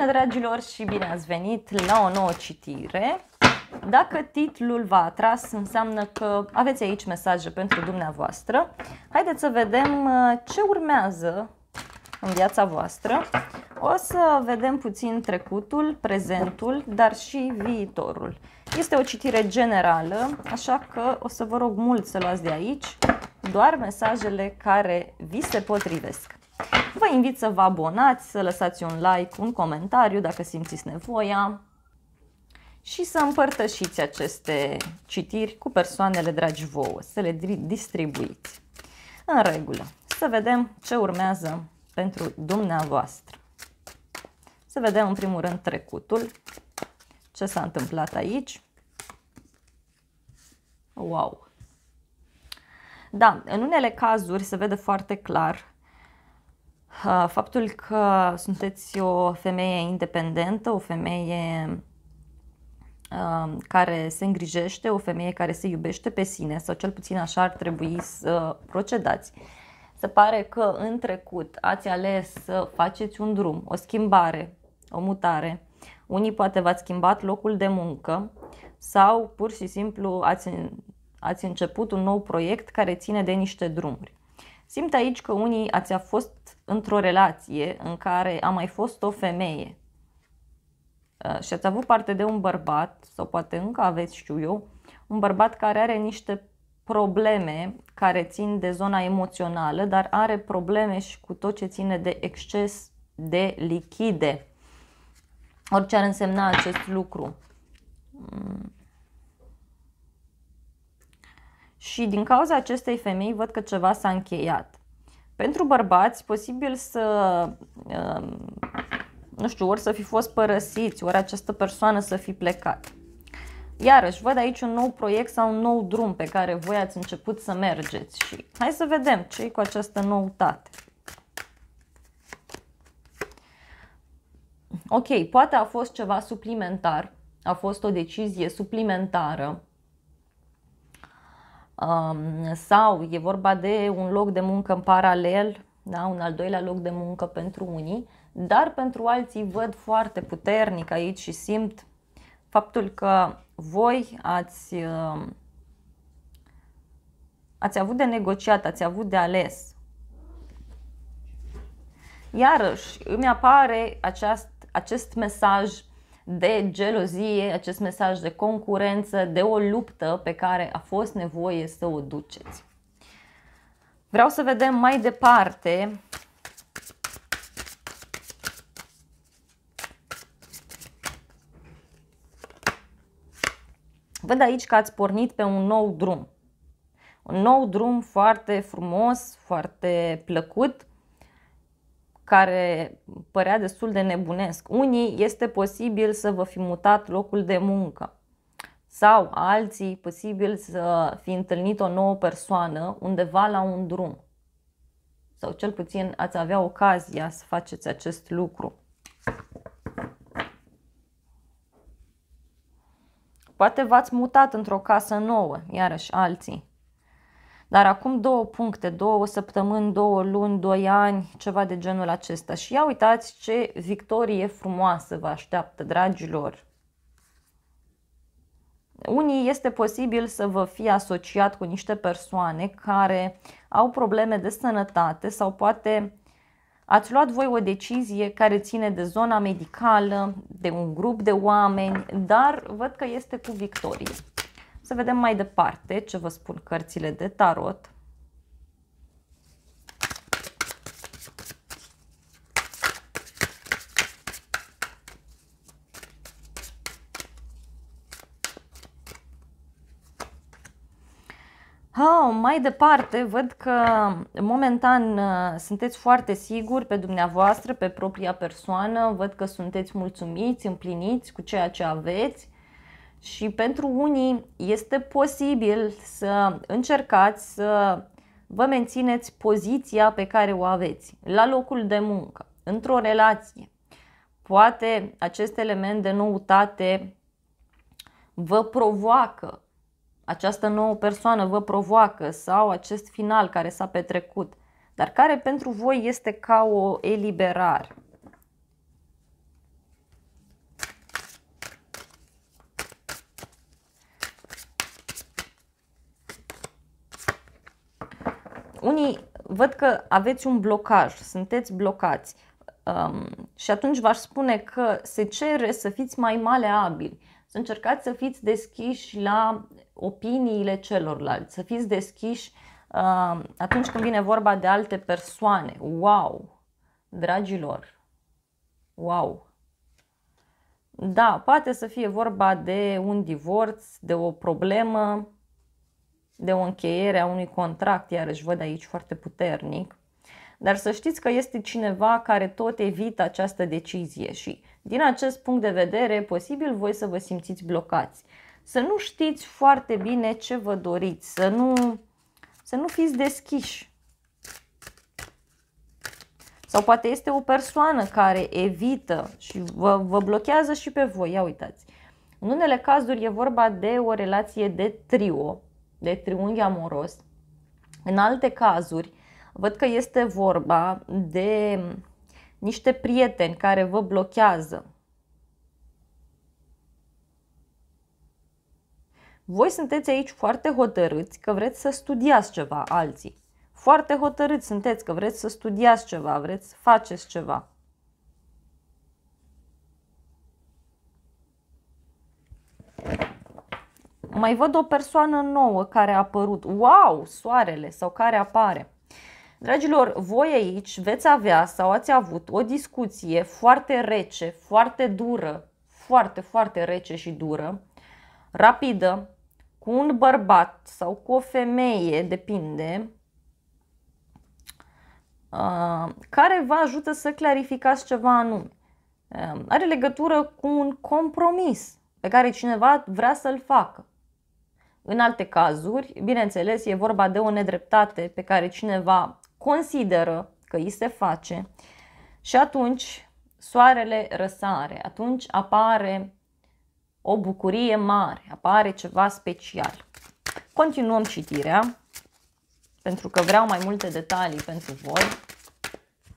Bună, dragilor, și bine ați venit la o nouă citire. Dacă titlul v-a atras, înseamnă că aveți aici mesaje pentru dumneavoastră. Haideți să vedem uh, ce urmează în viața voastră. O să vedem puțin trecutul, prezentul, dar și viitorul. Este o citire generală, așa că o să vă rog mult să luați de aici doar mesajele care vi se potrivesc. Vă invit să vă abonați, să lăsați un like, un comentariu dacă simțiți nevoia și să împărtășiți aceste citiri cu persoanele dragi vouă, să le distribuiți. În regulă, să vedem ce urmează pentru dumneavoastră. Să vedem în primul rând trecutul, ce s-a întâmplat aici. Wow! Da, în unele cazuri se vede foarte clar faptul că sunteți o femeie independentă, o femeie um, care se îngrijește, o femeie care se iubește pe sine, sau cel puțin așa ar trebui să procedați. Se pare că în trecut ați ales să faceți un drum, o schimbare, o mutare. Unii poate v-ați schimbat locul de muncă sau pur și simplu ați, ați început un nou proiect care ține de niște drumuri. Simt aici că unii ați a fost într-o relație în care a mai fost o femeie uh, și ați avut parte de un bărbat, sau poate încă aveți, știu eu, un bărbat care are niște probleme care țin de zona emoțională, dar are probleme și cu tot ce ține de exces de lichide. Orice ar însemna acest lucru. Mm. Și din cauza acestei femei văd că ceva s-a încheiat. Pentru bărbați, posibil să, um, nu știu, ori să fi fost părăsiți, ori această persoană să fi plecat. Iarăși, văd aici un nou proiect sau un nou drum pe care voi ați început să mergeți și hai să vedem ce e cu această noutate. Ok, poate a fost ceva suplimentar, a fost o decizie suplimentară, sau e vorba de un loc de muncă în paralel, da? un al doilea loc de muncă pentru unii, dar pentru alții văd foarte puternic aici și simt faptul că voi ați, um, ați avut de negociat, ați avut de ales. Iarăși, îmi apare aceast, acest mesaj de gelozie, acest mesaj de concurență, de o luptă pe care a fost nevoie să o duceți. Vreau să vedem mai departe Văd aici că ați pornit pe un nou drum. Un nou drum foarte frumos, foarte plăcut, care părea destul de nebunesc. Unii este posibil să vă fi mutat locul de muncă sau alții posibil să fi întâlnit o nouă persoană undeva la un drum. Sau cel puțin ați avea ocazia să faceți acest lucru. Poate v-ați mutat într-o casă nouă, iarăși alții. Dar acum două puncte, două săptămâni, două luni, doi ani, ceva de genul acesta. Și ia uitați ce victorie frumoasă vă așteaptă, dragilor. Unii este posibil să vă fie asociat cu niște persoane care au probleme de sănătate sau poate ați luat voi o decizie care ține de zona medicală, de un grup de oameni, dar văd că este cu victorie. Să vedem mai departe ce vă spun cărțile de tarot. Oh, mai departe, văd că momentan uh, sunteți foarte siguri pe dumneavoastră, pe propria persoană, văd că sunteți mulțumiți, împliniți cu ceea ce aveți și pentru unii este posibil să încercați să vă mențineți poziția pe care o aveți la locul de muncă, într-o relație. Poate acest element de noutate vă provoacă, această nouă persoană vă provoacă sau acest final care s-a petrecut, dar care pentru voi este ca o eliberare. unii văd că aveți un blocaj, sunteți blocați um, și atunci v-aș spune că se cere să fiți mai maleabili, să încercați să fiți deschiși la opiniile celorlalți, să fiți deschiși um, atunci când vine vorba de alte persoane. Wow! Dragilor! Wow! Da, poate să fie vorba de un divorț, de o problemă, de o încheiere a unui contract, iarăși văd aici foarte puternic, dar să știți că este cineva care tot evită această decizie și din acest punct de vedere, posibil voi să vă simțiți blocați. Să nu știți foarte bine ce vă doriți, să nu, să nu fiți deschiși. Sau poate este o persoană care evită și vă, vă blochează și pe voi. Ia uitați. În unele cazuri e vorba de o relație de trio, de triunghi amoros. În alte cazuri, văd că este vorba de niște prieteni care vă blochează. Voi sunteți aici foarte hotărâți că vreți să studiați ceva alții. Foarte hotărâți sunteți că vreți să studiați ceva, vreți să faceți ceva. mai văd o persoană nouă care a apărut, wow, soarele sau care apare. Dragilor, voi aici veți avea sau ați avut o discuție foarte rece, foarte dură, foarte, foarte rece și dură, rapidă, cu un bărbat sau cu o femeie, depinde, uh, care vă ajută să clarificați ceva anume. Uh, are legătură cu un compromis pe care cineva vrea să-l facă. În alte cazuri, bineînțeles, e vorba de o nedreptate pe care cineva consideră că îi se face și atunci soarele răsare, atunci apare o bucurie mare, apare ceva special. Continuăm citirea, pentru că vreau mai multe detalii pentru voi.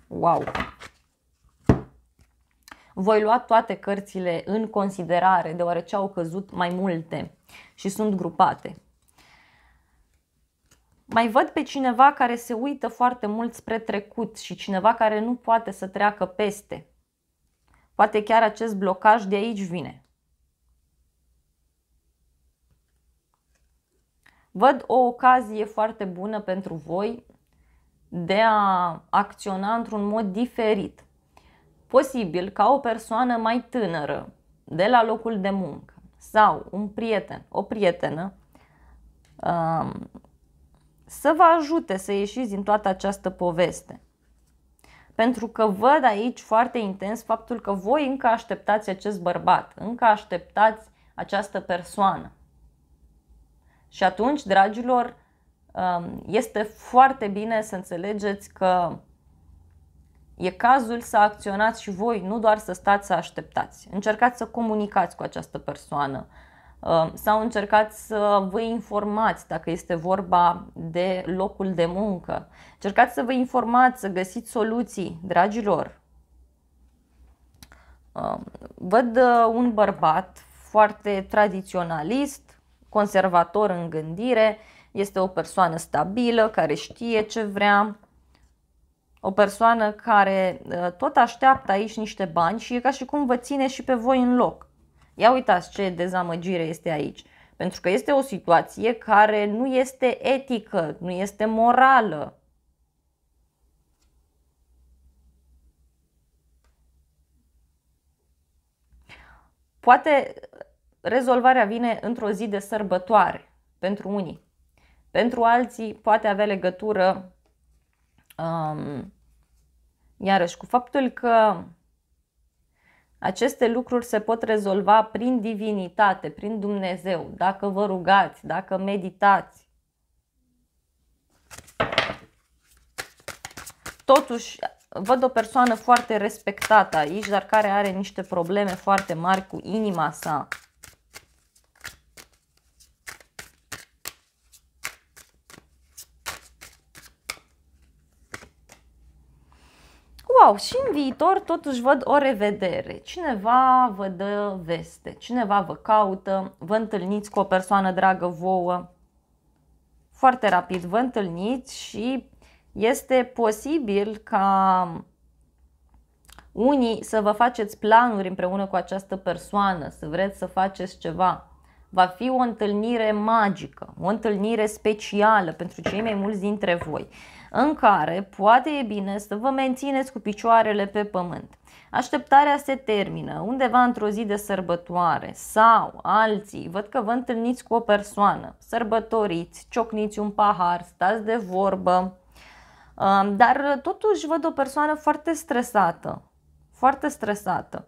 Wow! Voi lua toate cărțile în considerare, deoarece au căzut mai multe și sunt grupate. Mai văd pe cineva care se uită foarte mult spre trecut și cineva care nu poate să treacă peste. Poate chiar acest blocaj de aici vine. Văd o ocazie foarte bună pentru voi de a acționa într-un mod diferit. Posibil ca o persoană mai tânără de la locul de muncă sau un prieten, o prietenă, um, să vă ajute să ieșiți din toată această poveste. Pentru că văd aici foarte intens faptul că voi încă așteptați acest bărbat, încă așteptați această persoană. Și atunci, dragilor, um, este foarte bine să înțelegeți că E cazul să acționați și voi, nu doar să stați să așteptați. Încercați să comunicați cu această persoană uh, sau încercați să vă informați dacă este vorba de locul de muncă. Încercați să vă informați, să găsiți soluții, dragilor. Uh, văd uh, un bărbat foarte tradiționalist, conservator în gândire, este o persoană stabilă care știe ce vrea, o persoană care ă, tot așteaptă aici niște bani și e ca și cum vă ține și pe voi în loc. Ia uitați ce dezamăgire este aici. Pentru că este o situație care nu este etică, nu este morală. Poate rezolvarea vine într-o zi de sărbătoare pentru unii. Pentru alții poate avea legătură um, iarăși cu faptul că aceste lucruri se pot rezolva prin divinitate, prin Dumnezeu, dacă vă rugați, dacă meditați. Totuși, văd o persoană foarte respectată aici, dar care are niște probleme foarte mari cu inima sa. wow, și în viitor totuși văd o revedere. Cineva vă dă veste, cineva vă caută, vă întâlniți cu o persoană dragă vouă. Foarte rapid vă întâlniți și este posibil ca unii să vă faceți planuri împreună cu această persoană, să vreți să faceți ceva. Va fi o întâlnire magică, o întâlnire specială pentru cei mai mulți dintre voi în care poate e bine să vă mențineți cu picioarele pe pământ. Așteptarea se termină undeva într-o zi de sărbătoare sau alții, văd că vă întâlniți cu o persoană, sărbătoriți, ciocniți un pahar, stați de vorbă, um, dar totuși văd o persoană foarte stresată, foarte stresată.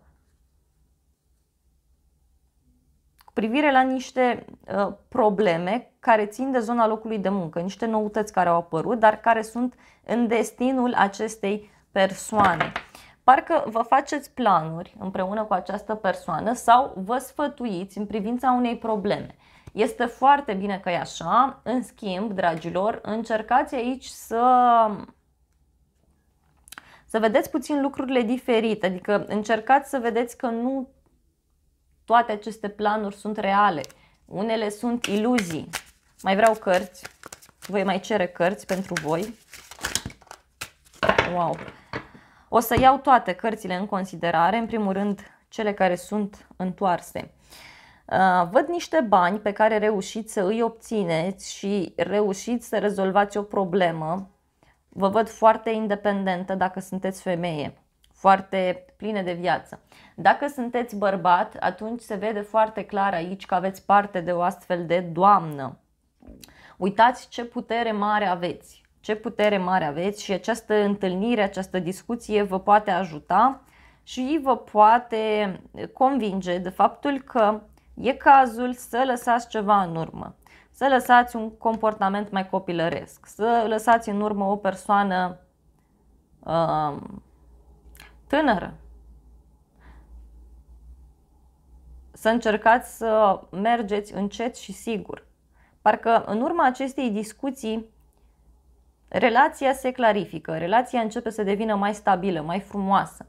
privire la niște uh, probleme care țin de zona locului de muncă, niște noutăți care au apărut, dar care sunt în destinul acestei persoane. Parcă vă faceți planuri împreună cu această persoană sau vă sfătuiți în privința unei probleme. Este foarte bine că e așa, în schimb, dragilor, încercați aici să să vedeți puțin lucrurile diferite, adică încercați să vedeți că nu toate aceste planuri sunt reale. Unele sunt iluzii. Mai vreau cărți. Voi mai cere cărți pentru voi. Wow! O să iau toate cărțile în considerare, în primul rând cele care sunt întoarse. Uh, văd niște bani pe care reușiți să îi obțineți și reușiți să rezolvați o problemă. Vă văd foarte independentă dacă sunteți femeie foarte pline de viață. Dacă sunteți bărbat, atunci se vede foarte clar aici că aveți parte de o astfel de doamnă. Uitați ce putere mare aveți, ce putere mare aveți și această întâlnire, această discuție vă poate ajuta și vă poate convinge de faptul că e cazul să lăsați ceva în urmă, să lăsați un comportament mai copilăresc, să lăsați în urmă o persoană um, tânără. Să încercați să mergeți încet și sigur. Parcă în urma acestei discuții relația se clarifică, relația începe să devină mai stabilă, mai frumoasă.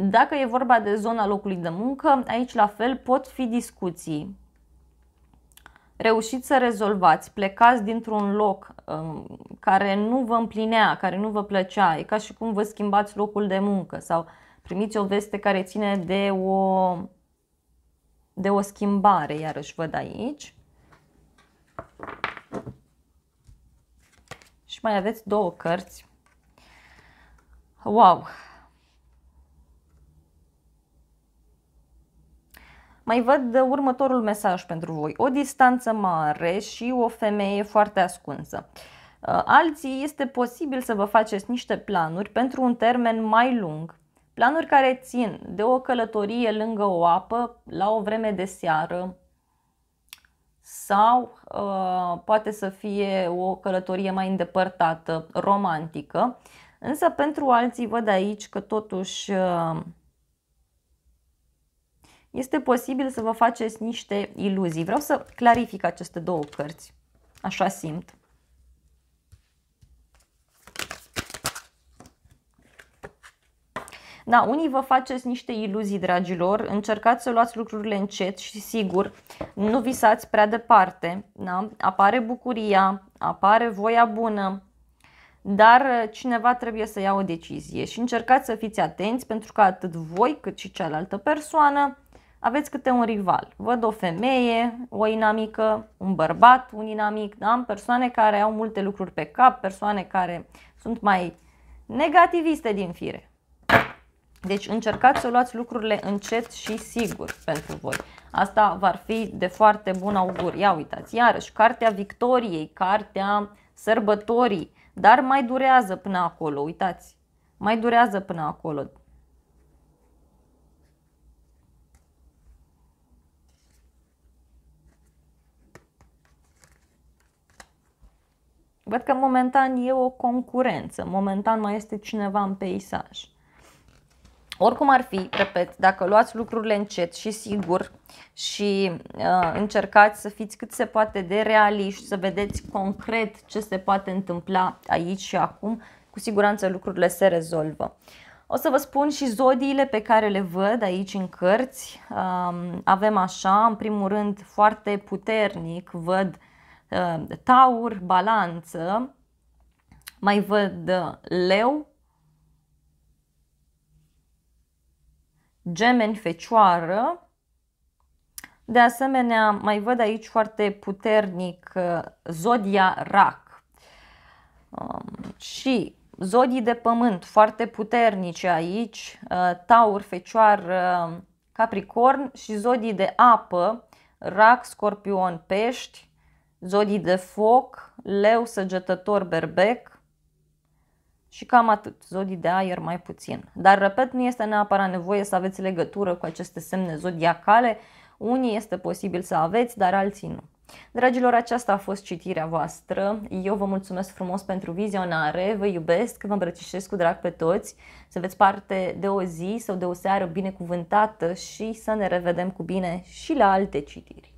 Dacă e vorba de zona locului de muncă, aici la fel pot fi discuții reușiți să rezolvați, plecați dintr-un loc um, care nu vă împlinea, care nu vă plăcea, e ca și cum vă schimbați locul de muncă sau primiți o veste care ține de o, de o schimbare, iarăși văd aici. Și mai aveți două cărți. Wow! mai văd uh, următorul mesaj pentru voi. O distanță mare și o femeie foarte ascunsă. Uh, alții este posibil să vă faceți niște planuri pentru un termen mai lung. Planuri care țin de o călătorie lângă o apă, la o vreme de seară, sau uh, poate să fie o călătorie mai îndepărtată, romantică. Însă pentru alții văd aici că totuși uh, este posibil să vă faceți niște iluzii. Vreau să clarific aceste două cărți. Așa simt. Da, unii vă faceți niște iluzii, dragilor, încercați să luați lucrurile încet și sigur, nu visați prea departe, da? apare bucuria, apare voia bună, dar uh, cineva trebuie să ia o decizie și încercați să fiți atenți pentru că atât voi cât și cealaltă persoană aveți câte un rival. Văd o femeie, o inamică, un bărbat, un inamic, da? persoane care au multe lucruri pe cap, persoane care sunt mai negativiste din fire. Deci încercați să luați lucrurile încet și sigur pentru voi. Asta va fi de foarte bun augur. Ia uitați, iarăși, cartea victoriei, cartea sărbătorii, dar mai durează până acolo, uitați, mai durează până acolo. Văd că momentan e o concurență, momentan mai este cineva în peisaj. Oricum ar fi, repet, dacă luați lucrurile încet și sigur și uh, încercați să fiți cât se poate de realiști, să vedeți concret ce se poate întâmpla aici și acum, cu siguranță lucrurile se rezolvă. O să vă spun și zodiile pe care le văd aici în cărți. Uh, avem așa, în primul rând, foarte puternic, văd uh, Uh, taur, balanță, mai văd uh, leu, gemeni, fecioară. De asemenea, mai văd aici foarte puternic uh, zodia rac. Um, și zodii de pământ foarte puternice aici, taur, fecioară, capricorn și zodii de apă, rac, scorpion, pești zodii de foc, leu, săgetător, berbec și cam atât, zodii de aer mai puțin. Dar, repet, nu este neapărat nevoie să aveți legătură cu aceste semne zodiacale, unii este posibil să aveți, dar alții nu. Dragilor, aceasta a fost citirea voastră. Eu vă mulțumesc frumos pentru vizionare, vă iubesc, vă îmbrățișez cu drag pe toți, să veți parte de o zi sau de o seară binecuvântată și să ne revedem cu bine și la alte citiri.